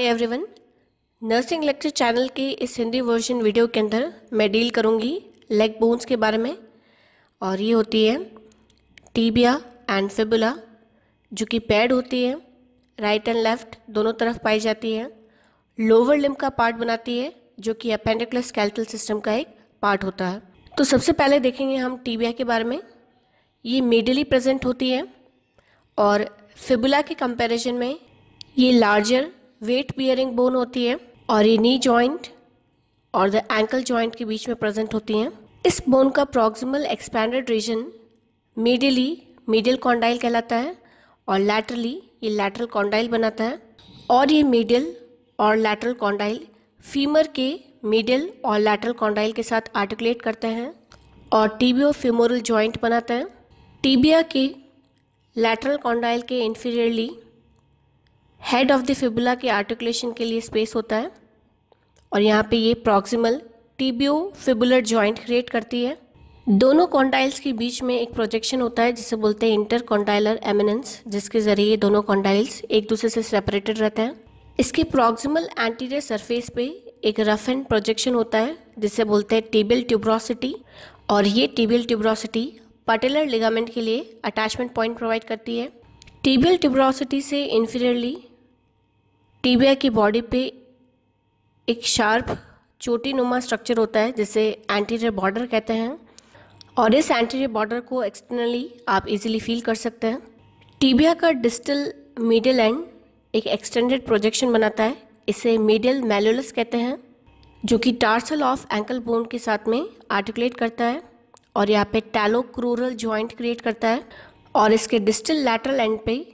हाय everyone nursing lecture channel के इस Hindi version video के अंदर मैं डील करूंगी लेग बोन्स के बारे में और ये होती है टीबिया एंड फिबुला जो कि पैड होती है राइट एंड लेफ्ट दोनों तरफ पाई जाती है लोअर लिम्ब का पार्ट बनाती है जो कि अपेंडिकुलर स्केल्टल सिस्टम का एक पार्ट होता है तो सबसे पहले देखेंगे हम टीबिया के बारे में ये मिडली प्रेजेंट होती है और फिबुला के कंपेरिजन में ये लार्जर वेट बियरिंग बोन होती है और ये नी जॉइंट और द एंकल जॉइंट के बीच में प्रेजेंट होती हैं इस बोन का proximal expanded region medially medial condyle कहलाता है और लैटरली ये लैटरल कॉन्डाइल बनाता है और ये मीडियल और लैटरल कॉन्डाइल फीमर के मीडियल और लैटरल कॉन्डाइल के साथ आर्टिकुलेट करते हैं और टीबियो फीमोरल जॉइंट बनाते हैं टीबिया के लैटरल कॉन्डाइल के inferiorly head of the fibula के आर्टिकुलेशन के लिए स्पेस होता है और यहाँ पे ये proximal tibiofibular joint create करती है दोनों कॉन्टाइल्स के बीच में एक प्रोजेक्शन होता है जिसे बोलते हैं इंटर कॉन्टाइलर एमिनेंस जिसके ज़रिए दोनों कॉन्टाइल्स एक दूसरे से सेपरेटेड रहते हैं इसके प्रॉक्सिमल एंटीरियर सरफेस पे एक रफ एंड प्रोजेक्शन होता है जिसे बोलते हैं टेबल ट्यूब्रोसिटी और ये टेबल ट्यूब्रोसिटी पटेलर लिगामेंट के लिए अटैचमेंट पॉइंट प्रोवाइड करती है टेबल ट्यूब्रोसिटी से इन्फीरियरली टीबिया की बॉडी पे एक शार्प चोटी नुमा स्ट्रक्चर होता है जिसे एंटीरियर बॉर्डर कहते हैं और इस एंटीरियर बॉर्डर को एक्सटर्नली आप इजीली फील कर सकते हैं टीबिया का डिस्टल मीडियल एंड एक एक्सटेंडेड प्रोजेक्शन बनाता है इसे मीडियल मेलोलस कहते हैं जो कि टार्सल ऑफ एंकल बोन के साथ में आर्टिकुलेट करता है और यहाँ पे टैलो क्रूरल ज्वाइंट क्रिएट करता है और इसके डिस्टल लैटरल एंड पे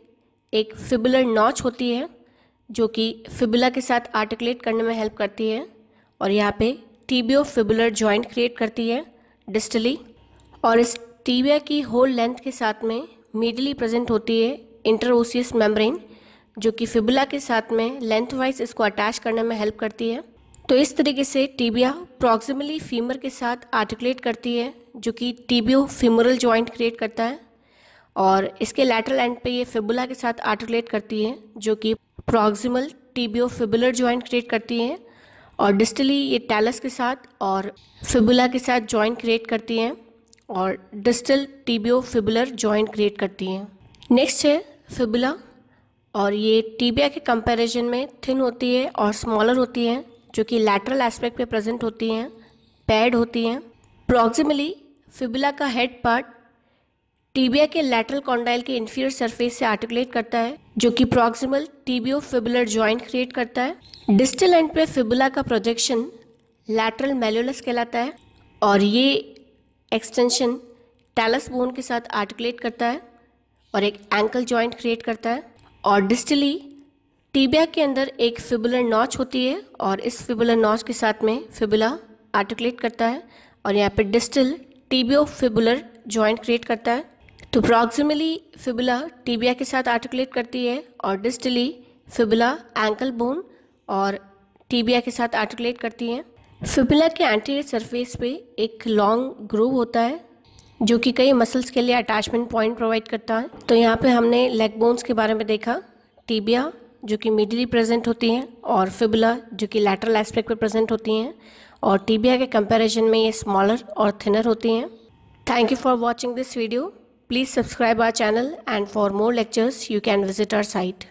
एक फिबुलर नॉच होती है जो कि फिबुला के साथ आर्टिकुलेट करने में हेल्प करती है और यहाँ पे टीबियो फिबुलर जॉइंट क्रिएट करती है डिस्टली और इस टीबिया की होल लेंथ के साथ में मीडली प्रेजेंट होती है इंटरओसियस मेम्ब्रेन जो कि फिबुला के साथ में लेंथ वाइज इसको अटैच करने में हेल्प करती है तो इस तरीके से टीबिया प्रॉक्सिमली फीमर के साथ आर्टिकुलेट करती है जो कि टीबियो फीमरल जॉइंट क्रिएट करता है और इसके लैटरल एंड पे ये फिबुला के साथ आर्टिकुलेट करती है जो कि proximal tibiofibular joint create करती हैं और डिस्टली ये टैलस के साथ और फिबुला के साथ ज्वाइंट क्रिएट करती हैं और distal tibiofibular joint create करती हैं नेक्स्ट है फिबुला और ये टीबिया के कंपैरिजन में थिन होती है और स्मॉलर होती हैं जो कि लैटरल एस्पेक्ट पे प्रेजेंट होती हैं पैड होती हैं प्रॉक्सिमली फिबुला का हेड पार्ट टीबिया के लेटरल कॉन्डाइल के इन्फीरियर सरफेस से आर्टिकुलेट करता है जो कि proximal tibiofibular joint create करता है डिस्टल एंड पे फिबुला का प्रोजेक्शन लैटरल मेलुलस कहलाता है और ये एक्सटेंशन टैलस बोन के साथ आर्टिकुलेट करता है और एक एंकल ज्वाइंट क्रिएट करता है और डिस्टली टीबिया के अंदर एक फिबुलर नॉच होती है और इस फिबुलर नॉच के साथ में फिबुला आर्टिकुलेट करता है और यहाँ पे distal tibiofibular joint create करता है तो प्रॉक्सिमली फिबुला टीबिया के साथ आर्टिकुलेट करती है और डिस्टली फिबुला एंकल बोन और टीबिया के साथ आर्टिकुलेट करती हैं फिबुला के एंटीरियर सरफेस पे एक लॉन्ग ग्रूव होता है जो कि कई मसल्स के लिए अटैचमेंट पॉइंट प्रोवाइड करता है तो यहाँ पे हमने लेग बोन्स के बारे में देखा टीबिया जो कि मिडली प्रेजेंट होती हैं और फिबुला जो कि लैटरल एस्पेक्ट पर प्रेजेंट होती हैं और टीबिया के कंपैरिजन में ये स्मॉलर और थिनर होती हैं thank you for watching this video Please subscribe our channel and for more lectures you can visit our site.